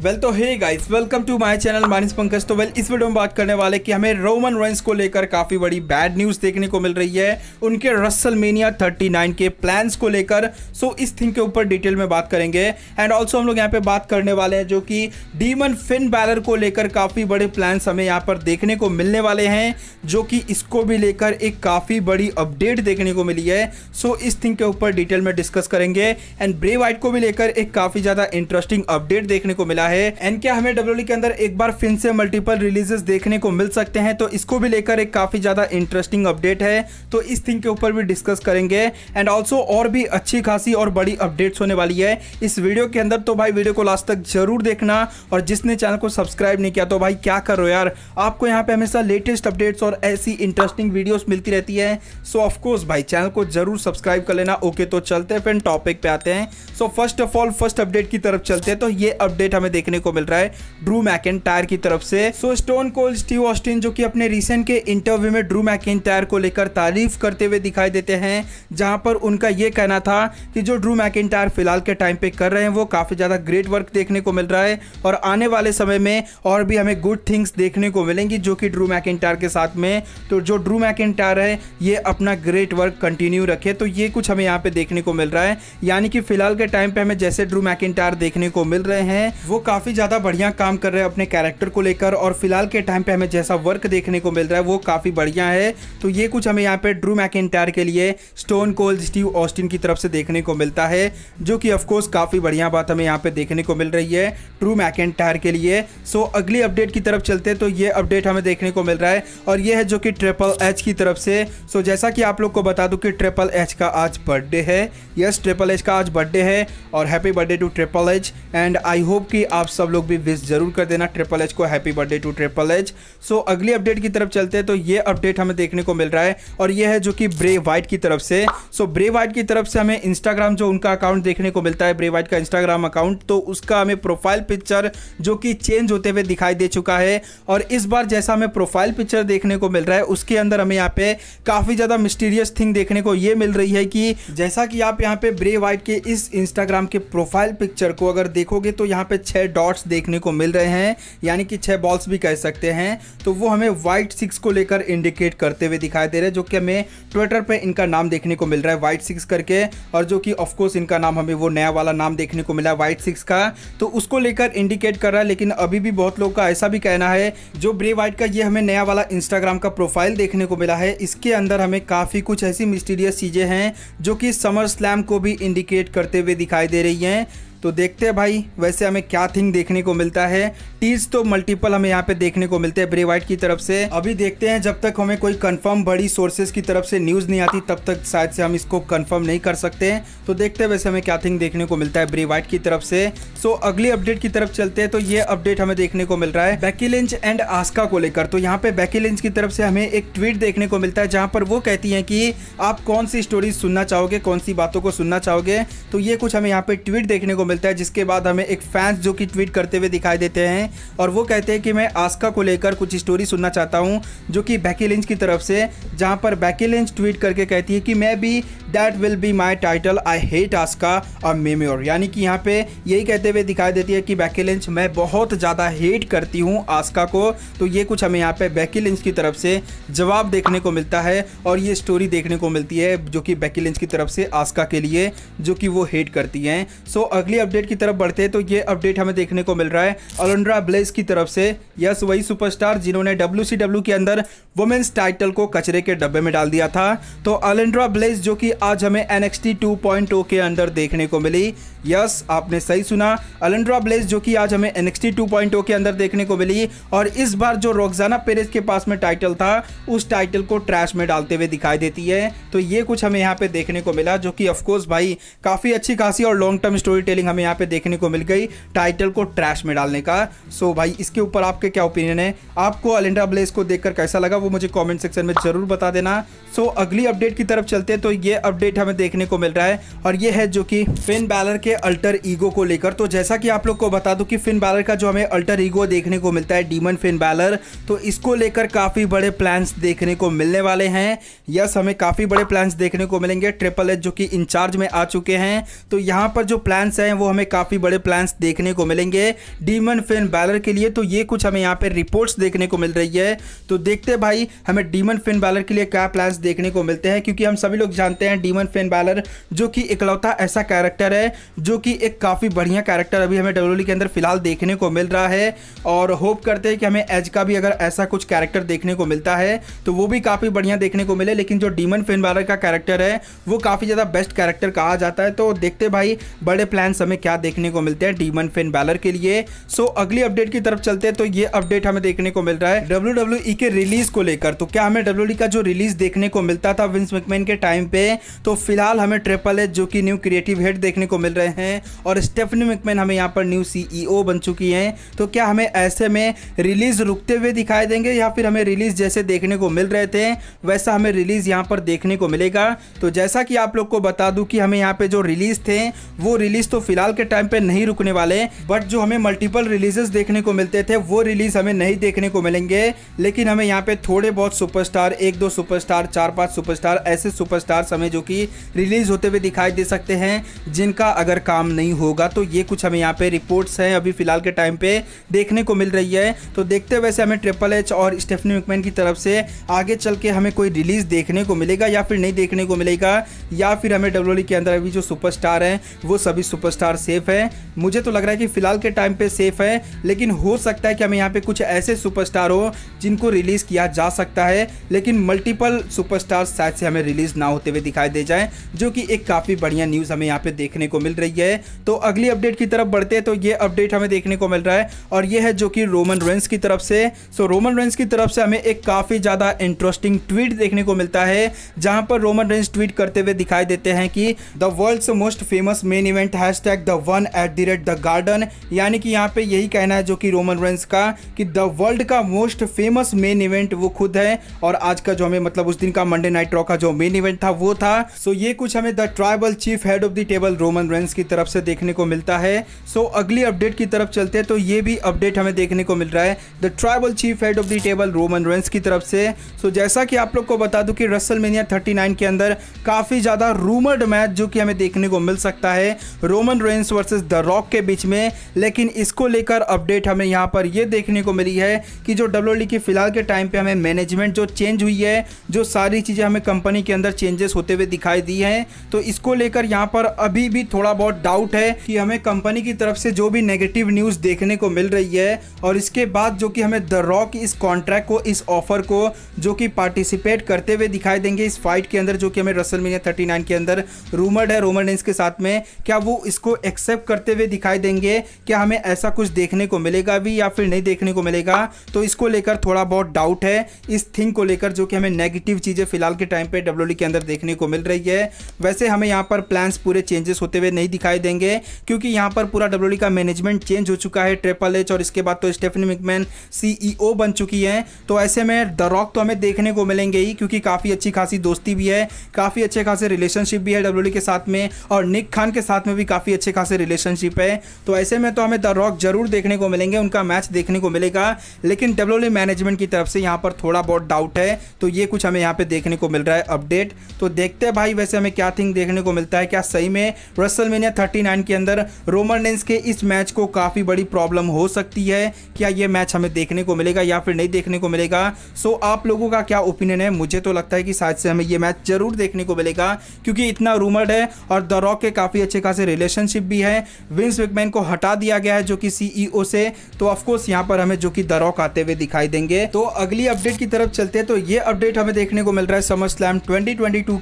well तो hey guys welcome to my channel Manish Pankaj तो well इस वीडियो में बात करने वाले कि हमें रोमन रेंस को लेकर काफ़ी बड़ी बैड न्यूज़ देखने को मिल रही है उनके रसल मेनिया 39 के प्लान्स को लेकर सो so इस थिंग के ऊपर डिटेल में बात करेंगे एंड ऑल्सो हम लोग यहाँ पे बात करने वाले हैं जो कि डीमन फिन बैलर को लेकर काफ़ी बड़े प्लान्स हमें यहाँ पर देखने को मिलने वाले हैं जो कि इसको भी लेकर एक काफ़ी बड़ी अपडेट देखने को मिली है सो so इस थिंग के ऊपर डिटेल में डिस्कस करेंगे एंड ब्रे वाइट को भी लेकर एक काफ़ी ज़्यादा इंटरेस्टिंग अपडेट देखने को मिला मिला है एंड क्या हमें डब्ल्यू e के अंदर एक बार फिर से मल्टीपल रिलीजेस देखने को मिल सकते हैं तो इसको भी लेकर एक काफी ज्यादा इंटरेस्टिंग अपडेट है तो इस थिंग के ऊपर भी डिस्कस करेंगे एंड ऑल्सो और भी अच्छी खासी और बड़ी अपडेट्स होने वाली है इस वीडियो के अंदर तो भाई वीडियो को लास्ट तक जरूर देखना और जिसने चैनल को सब्सक्राइब नहीं किया तो भाई क्या करो यार आपको यहाँ पे हमेशा लेटेस्ट अपडेट्स और ऐसी इंटरेस्टिंग वीडियोस मिलती रहती है सो so, ऑफकोर्स भाई चैनल को जरूर सब्सक्राइब कर लेना ओके okay, तो चलते हैं फ्रेंड टॉपिक पे आते हैं so first of all first update की तरफ चलते हैं तो ये अपडेट हमें देखने को मिल रहा है ड्रू मैकेंटायर की तरफ से so Stone Cold Steve Austin जो कि अपने रिसेंट के इंटरव्यू में ड्रू मैकेंटायर को लेकर तारीफ करते हुए दिखाई देते हैं जहां पर उनका यह कहना था कि जो ड्रू मैकेंटायर फिलहाल के टाइम पे कर रहे हैं वो काफ़ी ज़्यादा ग्रेट वर्क देखने को मिल रहा है और आने वाले समय में और भी हमें गुड थिंग्स देखने को मिलेंगी जो कि ड्रू मैकेंटायर के साथ में तो जो ड्रू मैकेंटायर है ये अपना ग्रेट वर्क कंटिन्यू रखे तो ये कुछ हमें यहाँ पे देखने को मिल रहा है यानी कि फिलहाल के टाइम पे हमें जैसे ड्रू मैकेंटायर देखने को मिल रहे हैं वो काफ़ी ज़्यादा बढ़िया काम कर रहे हैं अपने कैरेक्टर को लेकर और फिलहाल के टाइम पे हमें जैसा वर्क देखने को मिल रहा है वो काफ़ी बढ़िया है तो ये कुछ हमें यहाँ पे ड्रू मैकिनटायर के लिए स्टोन कोल्ड स्टीव ऑस्टिन की तरफ से देखने को मिलता है जो कि ऑफकोर्स काफ़ी बढ़िया बात हमें यहाँ पर देखने को मिल रही है ड्रू मैकिनटायर के लिए सो अगली अपडेट की तरफ चलते हैं तो ये अपडेट हमें देखने को मिल रहा है और ये है जो कि ट्रिपल एच की तरफ से सो जैसा कि आप लोग को बता दूँ कि ट्रिपल एच का आज बर्थडे है यस ट्रिपल एच का आज बर्थडे है और happy birthday to triple H and I hope कि आप सब लोग भी विश जरूर कर देना ट्रिपल एच को happy birthday to triple H so अगली अपडेट की तरफ चलते हैं तो ये अपडेट हमें देखने को मिल रहा है और ये है जो कि ब्रे वाइट की तरफ से सो ब्रे वाइट की तरफ से हमें इंस्टाग्राम जो उनका अकाउंट देखने को मिलता है ब्रे वाइट का इंस्टाग्राम अकाउंट तो उसका हमें प्रोफाइल पिक्चर जो कि चेंज होते हुए दिखाई दे चुका है और इस बार जैसा हमें प्रोफाइल पिक्चर देखने को मिल रहा है उसके अंदर हमें यहाँ पे काफ़ी ज़्यादा मिस्टीरियस थिंग देखने को ये मिल रही है कि जैसा कि आप यहाँ पे ब्रे वाइट के इस इंस्टाग्राम के प्रोफाइल पिक्चर को अगर देखोगे तो यहाँ पे छह छः डॉट्स देखने को मिल रहे हैं यानी कि छः बॉल्स भी कह सकते हैं तो वो हमें वाइट सिक्स को लेकर इंडिकेट करते हुए दिखाई दे रहे हैं जो कि हमें ट्विटर पर इनका नाम देखने को मिल रहा है वाइट सिक्स करके और जो कि ऑफकोर्स इनका नाम हमें वो नया वाला नाम देखने को मिला वाइट सिक्स का तो उसको लेकर इंडिकेट कर रहा है लेकिन अभी भी बहुत लोग का ऐसा भी कहना है जो ब्रे वाइट का ये हमें नया वाला इंस्टाग्राम का प्रोफाइल देखने को मिला है इसके अंदर हमें काफ़ी कुछ ऐसी मिस्टीरियस चीज़ें हैं जो कि समर स्लैम को भी इंडिकेट करते हुए दिखाई दे रही हैं तो देखते हैं भाई वैसे हमें क्या थिंग देखने को मिलता है टीज तो मल्टीपल हमें यहाँ पे देखने को मिलते हैं ब्रे वाइट की तरफ से अभी देखते हैं जब तक हमें कोई कंफर्म बड़ी सोर्सेज की तरफ से न्यूज नहीं आती तब तक शायद से हम इसको कंफर्म नहीं कर सकते हैं तो देखते हैं वैसे हमें क्या थिंग देखने को मिलता है ब्रे वाइट की तरफ से सो so, अगली अपडेट की तरफ चलते हैं तो ये अपडेट हमें देखने को मिल रहा है बैकिल एंड आस्का को लेकर तो यहाँ पे बैकिल की तरफ से हमें एक ट्वीट देखने को मिलता है जहाँ पर वो कहती है कि आप कौन सी स्टोरी सुनना चाहोगे कौन सी बातों को सुनना चाहोगे तो ये कुछ हमें यहाँ पे ट्वीट देखने को मिलता है जिसके बाद हमें एक फैंस जो कि ट्वीट करते हुए दिखाई देते हैं और वो कहते हैं कि मैं आस्का को लेकर कुछ स्टोरी सुनना चाहता हूँ जो कि बैकी लिंच की तरफ से जहाँ पर बैकी लिंच ट्वीट करके कहती है कि मैं भी that will be my title I hate Asuka और मेम्योर यानी कि यहाँ पे यही कहते हुए दिखाई देती है कि बैकी लिंच मैं बहुत ज़्यादा हेट करती हूँ आस्का को तो ये कुछ हमें यहाँ पर बैकी लिंच की तरफ से जवाब देखने को मिलता है और ये स्टोरी देखने को मिलती है जो कि बैकी लिंच की तरफ से आस्का के लिए जो कि वो हेट करती हैं सो so, अगली अपडेट की तरफ बढ़ते हैं तो ये अपडेट हमें देखने को मिल रहा है अलोंड्रा ब्लेस की तरफ से यस वही सुपरस्टार जिन्होंने डब्ल्यू के अंदर वुमेन्स टाइटल को कचरे के डब्बे में डाल दिया था तो अलेंड्रा ब्लेस जो कि आज हमें एनएक्सटी टू oh के अंदर देखने को मिली यस आपने सही सुना अलेंड्रा ब्लेस जो कि आज हमें एनएक्सटी 2.0 के अंदर देखने को मिली और इस बार जो रोगजाना पेरेज के पास में टाइटल था उस टाइटल को ट्रैश में डालते हुए दिखाई देती है तो ये कुछ हमें यहाँ पे देखने को मिला जो कि ऑफकोर्स भाई काफ़ी अच्छी खासी और लॉन्ग टर्म स्टोरी टेलिंग हमें यहाँ पे देखने को मिल गई टाइटल को ट्रैश में डालने का सो so, भाई इसके ऊपर आपके क्या ओपिनियन है आपको अलेंड्रा ब्लेस को देखकर कैसा लगा वो मुझे कमेंट सेक्शन में ज़रूर बता देना सो so, अगली अपडेट की तरफ चलते हैं तो ये अपडेट हमें देखने को मिल रहा है और ये है जो कि फिन बैलर के अल्टर ईगो को लेकर तो जैसा कि आप लोग को बता दूं कि फिन बैलर का जो हमें अल्टर ईगो देखने को मिलता है डीमन फिन बैलर तो इसको लेकर काफ़ी बड़े प्लान्स देखने को मिलने वाले हैं यस हमें काफ़ी बड़े प्लान्स देखने को मिलेंगे ट्रिपल एच जो कि इंचार्ज में आ चुके हैं तो यहाँ पर जो प्लान्स हैं वो हमें काफ़ी बड़े प्लान्स देखने को मिलेंगे डीमन फेन बैलर के लिए तो ये कुछ हमें यहाँ पे रिपोर्ट्स देखने को मिल रही है तो देखते भाई हमें डीमन फेन बैलर के लिए क्या प्लान्स देखने को मिलते हैं क्योंकि हम सभी लोग जानते हैं डीमन फेन बैलर जो कि इकलौता ऐसा कैरेक्टर है जो कि एक काफ़ी बढ़िया कैरेक्टर अभी हमें डब्ल्यू के अंदर फिलहाल देखने को मिल रहा है और होप करते हैं कि हमें एज का भी अगर ऐसा कुछ कैरेक्टर देखने को मिलता है तो वो भी काफ़ी बढ़िया देखने को मिले लेकिन जो डीमन फेन बैलर का कैरेक्टर है वो काफ़ी ज़्यादा बेस्ट कैरेक्टर कहा जाता है तो देखते भाई बड़े प्लान्स समय क्या देखने को मिलते हैं डीमन फेन बैलर के लिए सो अगली अपडेट की तरफ चलते हैं तो ये अपडेट हमें देखने को मिल रहा है डब्ल्यू e के रिलीज को लेकर तो क्या हमें डब्ल्यू e का जो रिलीज देखने को मिलता था विंस मैकमैन के टाइम पे तो फिलहाल हमें ट्रिपल एच जो कि न्यू क्रिएटिव हेड देखने को मिल रहे हैं और स्टेफनी मैकमैन हमें यहाँ पर न्यू सीईओ e बन चुकी हैं तो क्या हमें ऐसे में रिलीज रुकते हुए दिखाई देंगे या फिर हमें रिलीज जैसे देखने को मिल रहे थे वैसा हमें रिलीज यहाँ पर देखने को मिलेगा तो जैसा कि आप लोग को बता दूं कि हमें यहाँ पे जो रिलीज थे वो रिलीज तो फिलहाल के टाइम पे नहीं रुकने वाले बट जो हमें मल्टीपल रिलीजेस देखने को मिलते थे वो रिलीज हमें नहीं देखने को मिलेंगे लेकिन हमें यहाँ पे थोड़े बहुत सुपरस्टार एक दो सुपरस्टार चार पांच सुपरस्टार ऐसे सुपरस्टार हमें जो कि रिलीज होते हुए दिखाई दे सकते हैं जिनका अगर काम नहीं होगा तो ये कुछ हमें यहाँ पे रिपोर्ट्स हैं अभी फिलहाल के टाइम पे देखने को मिल रही है तो देखते वैसे हमें ट्रिपल एच और स्टेफनी विकमैन की तरफ से आगे चल के हमें कोई रिलीज देखने को मिलेगा या फिर नहीं देखने को मिलेगा या फिर हमें डब्ल्यू e के अंदर अभी जो सुपरस्टार हैं वो सभी सुपरस्टार स्टार सेफ है मुझे तो लग रहा है कि फिलहाल के टाइम पे सेफ है लेकिन हो सकता है कि हमें यहाँ पे कुछ ऐसे सुपरस्टार हो जिनको रिलीज़ किया जा सकता है लेकिन मल्टीपल सुपरस्टार शायद से हमें रिलीज़ ना होते हुए दिखाई दे जाए जो कि एक काफ़ी बढ़िया न्यूज़ हमें यहाँ पे देखने को मिल रही है तो अगली अपडेट की तरफ बढ़ते हैं तो ये अपडेट हमें देखने को मिल रहा है और ये है जो कि रोमन रेंस की तरफ से सो रोमन रेंस की तरफ से हमें एक काफ़ी ज़्यादा इंटरेस्टिंग ट्वीट देखने को मिलता है जहां पर रोमन रेंस ट्वीट करते हुए दिखाई देते हैं कि the world most famous main event hash hashtag the one at the rate the garden यानी कि यहाँ पे यही कहना है जो कि रोमन रेंस का कि द वर्ल्ड का मोस्ट फेमस मेन इवेंट वो खुद है और आज का जो हमें मतलब उस दिन का मंडे नाइट रॉ का जो मेन इवेंट था वो था सो so, ये कुछ हमें the tribal chief head of the table Roman Reigns की तरफ से देखने को मिलता है सो so, अगली अपडेट की तरफ चलते हैं तो ये भी अपडेट हमें देखने को मिल रहा है the tribal chief head of the table Roman Reigns की तरफ से सो so, जैसा कि आप लोग को बता दूं कि रसल मेनिया थर्टी के अंदर काफ़ी ज़्यादा रूमर्ड मैच जो कि हमें देखने को मिल सकता है Roman Reigns versus the Rock के बीच में लेकिन इसको लेकर अपडेट हमें यहाँ पर यह देखने को मिली है कि जो डब्ल्यू e की फिलहाल के टाइम पे हमें मैनेजमेंट जो चेंज हुई है जो सारी चीज़ें हमें कंपनी के अंदर चेंजेस होते हुए दिखाई दी हैं तो इसको लेकर यहाँ पर अभी भी थोड़ा बहुत डाउट है कि हमें कंपनी की तरफ से जो भी नेगेटिव न्यूज़ देखने को मिल रही है और इसके बाद जो कि हमें द रॉक इस कॉन्ट्रैक्ट को इस ऑफर को जो कि पार्टिसिपेट करते हुए दिखाई देंगे इस फाइट के अंदर जो कि हमें रसल मीनिया थर्टी के अंदर रूमर्ड है रोमन के साथ में क्या वो इसको एक्सेप्ट करते हुए दिखाई देंगे क्या हमें ऐसा कुछ देखने को मिलेगा भी या फिर नहीं देखने को मिलेगा तो इसको लेकर थोड़ा बहुत डाउट है इस थिंग को लेकर जो कि हमें नेगेटिव चीज़ें फिलहाल के टाइम पे डब्ल्यू e के अंदर देखने को मिल रही है वैसे हमें यहाँ पर प्लान्स पूरे चेंजेस होते हुए नहीं दिखाई देंगे क्योंकि यहाँ पर पूरा डब्ल्यू e का मैनेजमेंट चेंज हो चुका है ट्रिपल एच और इसके बाद तो स्टेफनी मिकमैन सीईओ बन चुकी हैं तो ऐसे में द रॉक तो हमें देखने को मिलेंगे ही क्योंकि काफ़ी अच्छी खासी दोस्ती भी है काफ़ी अच्छे खासे रिलेशनशिप भी है डब्ल्यू e के साथ में और निक खान के साथ में भी काफ़ी अच्छे खासे रिलेशनशिप है तो ऐसे में तो हमें द रॉक जरूर देखने को मिलेंगे उनका मैच देखने को मिलेगा लेकिन डब्ल्यू मैनेजमेंट e की तरफ से यहाँ पर थोड़ा बहुत डाउट है तो ये कुछ हमें यहाँ पर देखने को मिल रहा है अपडेट तो देखते हैं भाई वैसे हमें क्या थिंग देखने को मिलता है क्या सही में रसलमेनिया 39 के अंदर रोमन रेंस के इस मैच को काफ़ी बड़ी प्रॉब्लम हो सकती है क्या ये मैच हमें देखने को मिलेगा या फिर नहीं देखने को मिलेगा सो आप लोगों का क्या ओपिनियन है मुझे तो लगता है कि शायद से हमें ये मैच जरूर देखने को मिलेगा क्योंकि इतना रूमर्ड है और द रॉक के काफ़ी अच्छे खासे रिलेशनशिप चेयरमैनशिप भी है विंस विकमैन को हटा दिया गया है जो कि सीईओ e से तो ऑफकोर्स यहाँ पर हमें जो कि दरोक आते हुए दिखाई देंगे तो अगली अपडेट की तरफ चलते हैं तो ये अपडेट हमें देखने को मिल रहा है समर स्लैम ट्वेंटी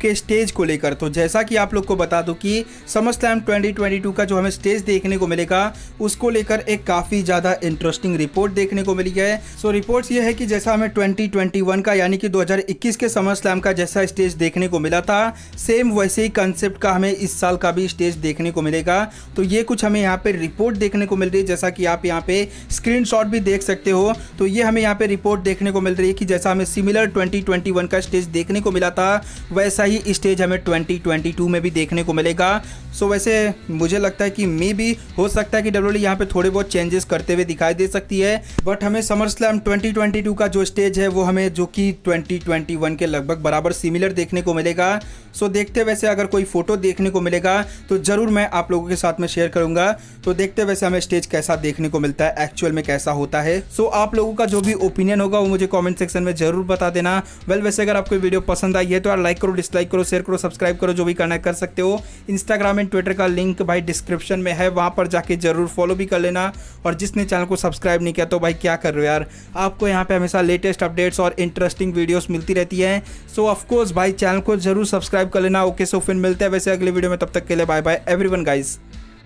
के स्टेज को लेकर तो जैसा कि आप लोग को बता दो कि समर स्लैम ट्वेंटी का जो हमें स्टेज देखने को मिलेगा उसको लेकर एक काफ़ी ज़्यादा इंटरेस्टिंग रिपोर्ट देखने को मिली है सो रिपोर्ट रिपोर्ट्स ये है कि जैसा हमें ट्वेंटी का यानी कि दो के समर स्लैम का जैसा स्टेज देखने को मिला था सेम वैसे ही कंसेप्ट का हमें इस साल का भी स्टेज देखने को मिलेगा जाएगा तो ये कुछ हमें यहाँ पे रिपोर्ट देखने को मिल रही है जैसा कि आप यहाँ पे स्क्रीनशॉट भी देख सकते हो तो ये हमें यहाँ पे रिपोर्ट देखने को मिल रही है कि जैसा हमें सिमिलर 2021 का स्टेज देखने को मिला था वैसा ही स्टेज हमें 2022 में भी देखने को मिलेगा सो वैसे मुझे लगता है कि मे भी हो सकता है कि डब्ल्यू e डी पे थोड़े बहुत चेंजेस करते हुए दिखाई दे सकती है बट हमें समर स्लैम ट्वेंटी का जो स्टेज है वो हमें जो कि 2021 के लगभग बराबर सिमिलर देखने को मिलेगा सो देखते वैसे अगर कोई फोटो देखने को मिलेगा तो ज़रूर मैं आप लोग लोगों के साथ में शेयर करूंगा तो देखते वैसे हमें स्टेज कैसा देखने को मिलता है एक्चुअल में कैसा होता है सो so, आप लोगों का जो भी ओपिनियन होगा वो मुझे कॉमेंट सेक्शन में जरूर बता देना वेल well, वैसे अगर आपको वीडियो पसंद आई है तो यार लाइक करो डिसलाइक करो शेयर करो सब्सक्राइब करो जो भी करना कर सकते हो इंस्टाग्राम एंड ट्विटर का लिंक भाई डिस्क्रिप्शन में है वहां पर जाके जरूर फॉलो भी कर लेना और जिसने चैनल को सब्सक्राइब नहीं किया तो भाई क्या कर रहे हो यार आपको यहाँ पे हमेशा लेटेस्ट अपडेट्स और इंटरेस्टिंग वीडियोस मिलती रहती है सो ऑफकोर्स भाई चैनल को जरूर सब्सक्राइब कर लेना ओके सो फिर मिलते हैं वैसे अगले वीडियो में तब तक के लिए बाय बाय एवरी गाइस